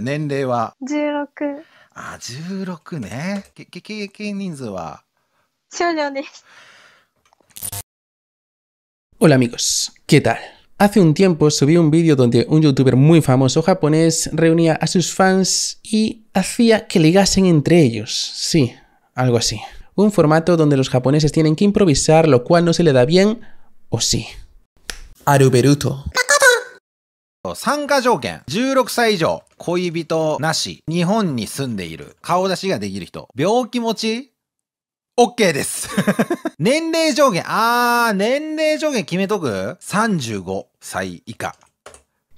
16 16 Hola amigos, ¿qué tal? Hace un tiempo subí un vídeo donde un youtuber muy famoso japonés reunía a sus fans y hacía que ligasen entre ellos. Sí, algo así. Un formato donde los japoneses tienen que improvisar, lo cual no se le da bien, o sí. Aruberuto. 参加条件。16歳以上、恋人なし、日本に住んでいる、顔出しができる人、病気持ち OK です年齢上限、あー、年齢上限決めとく ?35 歳以下。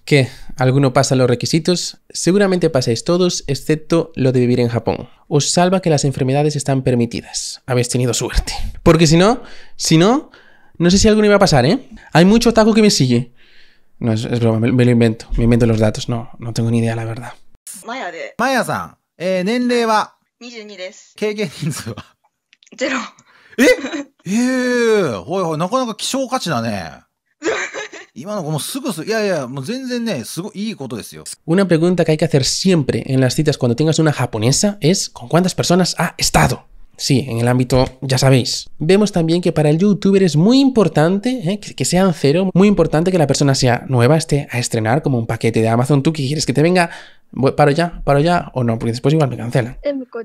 ¿Qué? ¿Alguno pasa los requisitos? Seguramente pasáis todos, excepto lo de vivir en Japón. Os salva que las enfermedades están permitidas. Habéis tenido suerte. Porque si no, si no, no sé si alguno iba a pasar, ¿eh? Hay mucho taco que me sigue. No, es, broma, me, lo invento. Me invento los datos. No, no tengo ni idea, la verdad. Una pregunta que hay que hacer siempre en las citas cuando tengas una japonesa es ¿con cuántas personas ha estado? Sí, en el ámbito, ya sabéis. Vemos también que para el youtuber es muy importante ¿eh? que, que, sean cero, muy importante que la persona sea nueva, esté a estrenar como un paquete de Amazon. Tú que quieres que te venga ¿Paro ya? ¿Paro ya? ¿O no? Porque después igual me cancelan. M 1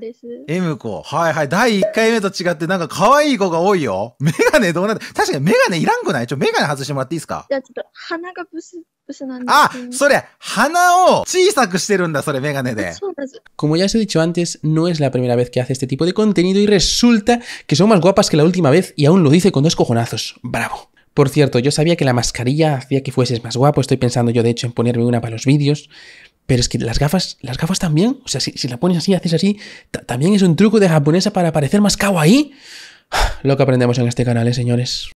ah, ya os he dicho antes, no es la primera vez que hace este tipo de contenido y resulta que son más guapas que la última vez y aún lo dice con dos cojonazos. Bravo. Por cierto, yo sabía que la mascarilla hacía que fueses más guapo. Estoy pensando yo, de hecho, en ponerme una para los vídeos. Pero es que las gafas, las gafas también, o sea, si, la pones así, haces así, también es un truco de japonesa para parecer más kawaii. Lo que aprendemos en este canal, señores.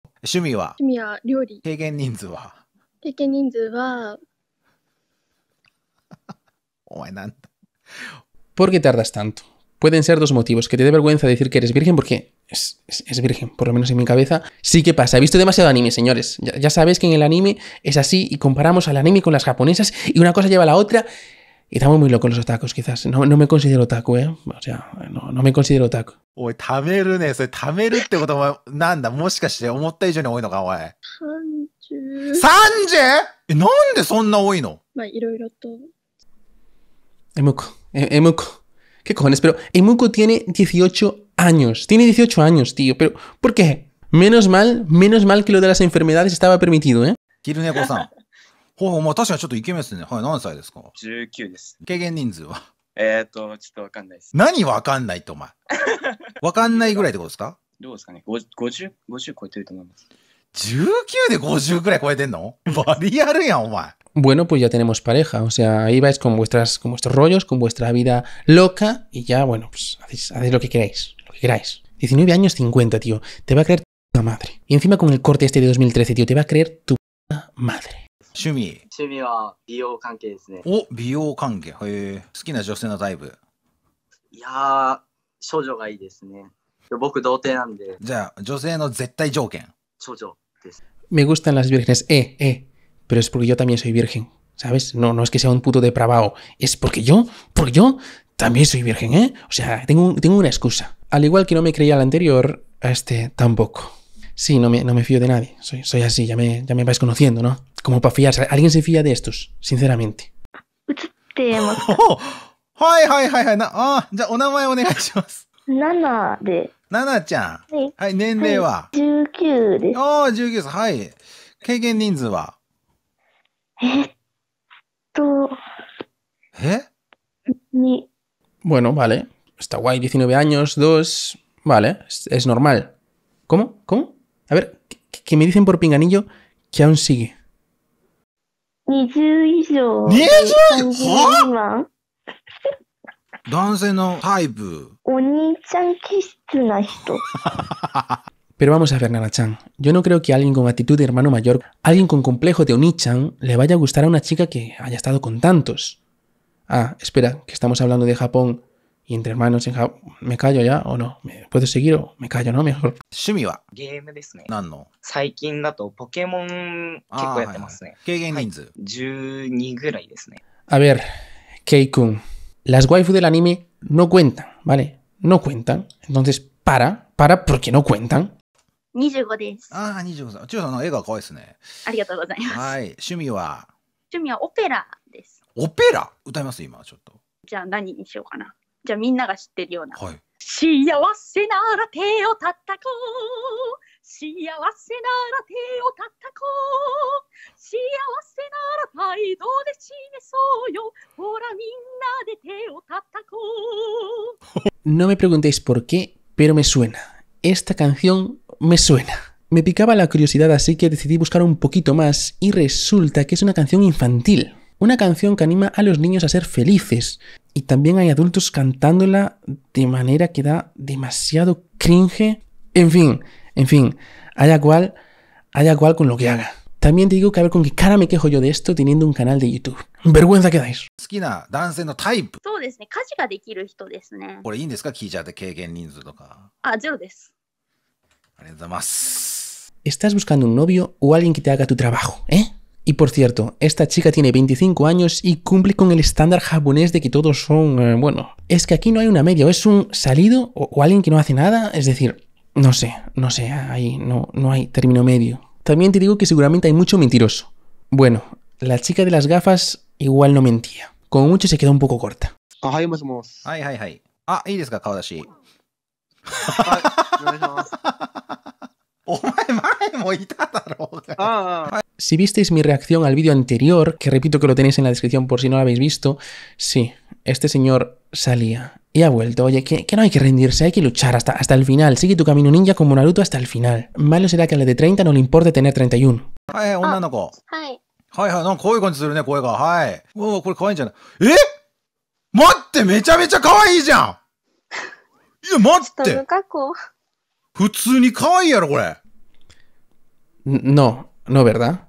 ¿Por qué tardas tanto? Pueden ser dos motivos, que te dé vergüenza decir que eres virgen porque es, es, es, virgen, por lo menos en mi cabeza. Sí que pasa, he visto demasiado anime, señores. Ya, ya sabéis que en el anime es así y comparamos al anime con las japonesas y una cosa lleva a la otra. Y estamos muy locos los otakus, quizás. No, no me considero otaku, ¿eh? O sea, no, no me considero otaku. Oye, tameru, ¿no? Eso, tameru te este koto, nanda, moshikashite, omotta ijo ni oi no ka, oe. 30! 30! Eh, emuko, e, emuko. ¿Qué cojones? Pero Emuko tiene 18 años. Tiene 18 años, tío. Pero, ¿por qué? Menos mal, menos mal que lo de las enfermedades estaba permitido, ¿eh? Bueno, pues ya tenemos pareja, o sea, ahí vais con, vuestras, con vuestros rollos, con vuestra vida loca y ya, bueno, pues hacéis, lo que queráis. 19 años 50, tío. Te va a creer tu madre. Y encima con el corte este de 2013, tío, te va a creer tu madre. Me gustan las vírgenes. Eh, eh. Pero es porque yo también soy virgen. ¿Sabes? No, no es que sea un puto depravado. Es porque yo, porque yo también soy virgen, ¿eh? O sea, tengo, tengo una excusa. Al igual que no me creía al anterior, a este tampoco. Sí, no me, no me fío de nadie. Soy, así, ya me, ya me vais conociendo, ¿no? Como para fiarse. ¿Alguien se fía de estos? Sinceramente. Bueno, vale está guay, 19 años, 2, vale, es, normal. ¿Cómo? ¿Cómo? A ver, que, me dicen por pinganillo que aún sigue. Pero Pero vamos a ver, Nana-chan. Yo no creo que alguien con actitud de hermano mayor, alguien con complejo de Oni-chan, le vaya a gustar a una chica que haya estado con tantos. Ah, espera, que estamos hablando de Japón y entre hermanos en Japón. ¿Me callo ya o no? ¿Me ¿Puedo seguir o me callo, no? Mejor. 趣味はゲームですね。何の最近だとポケモン結構やってますね。軽減人数。12ぐらいですね。A ver, Keikun. Las waifu del anime no cuentan, ¿vale? No cuentan. Entonces, para, para porque no cuentan. 25です。ああ、25歳。千代さんの絵が可愛いですね。ありがとうございます。はい。趣味は趣味はオペラです。オペラ歌います今、ちょっと。じゃあ何にしようかな。No me preguntéis por qué, pero me suena. Esta canción me suena. Me picaba la curiosidad así que decidí buscar un poquito más y resulta que es una canción infantil. Una canción que anima a los niños a ser felices, y también hay adultos cantándola de manera que da demasiado cringe. En fin, en fin, haya cual, haya cual con lo que haga. También digo que a ver con qué cara me quejo yo de esto teniendo un canal de YouTube. Vergüenza que dais. Ah, ¿Estás buscando un novio o alguien que te haga tu trabajo, ¿eh? Y por cierto, esta chica tiene 25 años y cumple con el estándar japonés de que todos son, eh, bueno, es que aquí no hay una media, es un salido o, alguien que no hace nada, es decir, no sé, no sé, ahí no, no hay término medio. También te digo que seguramente hay mucho mentiroso. Bueno, la chica de las gafas igual no mentía, como mucho se quedó un poco corta. Ah, Si visteis mi reacción al vídeo anterior, que repito que lo tenéis en la descripción por si no lo habéis visto, sí, este señor salía y ha vuelto. Oye, que, no hay que rendirse, hay que luchar hasta, hasta el final. Sigue tu camino ninja como Naruto hasta el final. Malo será que a la de 30 no le importe tener 31. Eh? No, no, ¿verdad?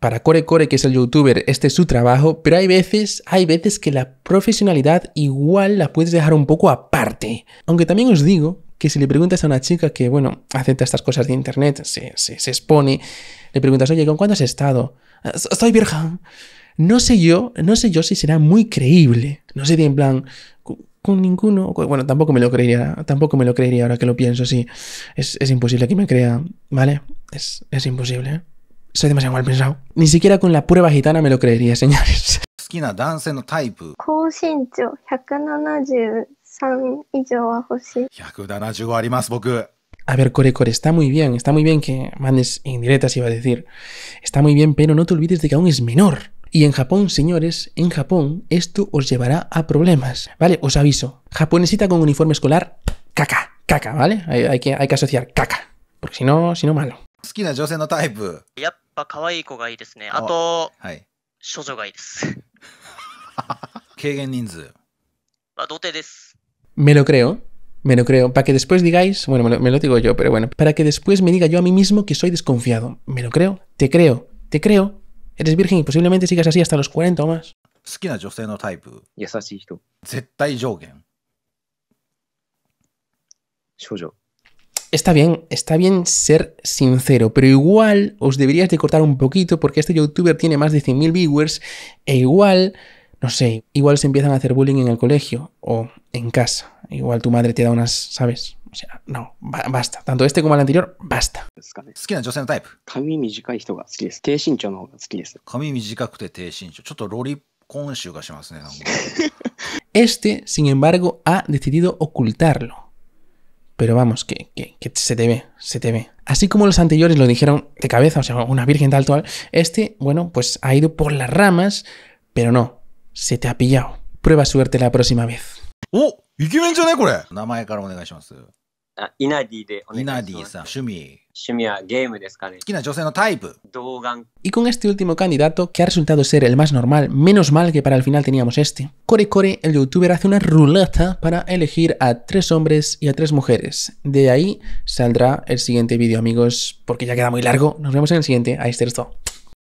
para Core Core, que es el youtuber, este es su trabajo, pero hay veces, hay veces que la profesionalidad igual la puedes dejar un poco aparte. Aunque también os digo que si le preguntas a una chica que, bueno, acepta estas cosas de internet, se, se, expone, le preguntas, oye, ¿con cuánto has estado? Estoy virgen. No sé yo, no sé yo si será muy creíble. No sé, en plan, con ninguno. Bueno, tampoco me lo creería, tampoco me lo creería ahora que lo pienso, sí. Es, imposible que me crea, ¿vale? Es, es imposible. Soy demasiado mal pensado. Ni siquiera con la prueba gitana me lo creería, señores. A ver, Core, Core, está muy bien, está muy bien que mandes indirectas, iba a decir. Está muy bien, pero no te olvides de que aún es menor. Y en Japón, señores, en Japón, esto os llevará a problemas. Vale, os aviso. Japonesita con uniforme escolar, caca, caca, ¿vale? Hay, que, hay que asociar caca. Porque si no, si no, malo. 好きな女性のタイプ。やっぱ可愛い子がいいですね。あと、はい、処女がいいです。軽減人数。まあ、童貞です。Me lo creo. Me lo creo. Para que después digáis, bueno, me lo, me lo, digo yo, pero bueno, para que después me diga yo a mí mismo que soy desconfiado. Me lo creo. Te creo. Te creo. Eres virgen y posiblemente sigas así hasta los 40 o más. 好きな女性のタイプ。優しい人。絶対上限。少女。Está bien, está bien ser sincero, pero igual os deberías de cortar un poquito porque este youtuber tiene más de 100.000 viewers e igual, no sé, igual se empiezan a hacer bullying en el colegio o en casa. Igual tu madre te da unas, ¿sabes? O sea, no, basta. Tanto este como el anterior, basta. Este, sin embargo, ha decidido ocultarlo pero vamos, que, se te ve, se te ve. Así como los anteriores lo dijeron de cabeza, o sea, una virgen tal tal, este, bueno, pues ha ido por las ramas, pero no, se te ha pillado. Prueba suerte la próxima vez. ¡Oh! Y con este último candidato, que ha resultado ser el más normal, menos mal que para el final teníamos este, Core Core, el youtuber, hace una ruleta para elegir a tres hombres y a tres mujeres. De ahí saldrá el siguiente vídeo, amigos, porque ya queda muy largo. Nos vemos en el siguiente. Ahí está esto.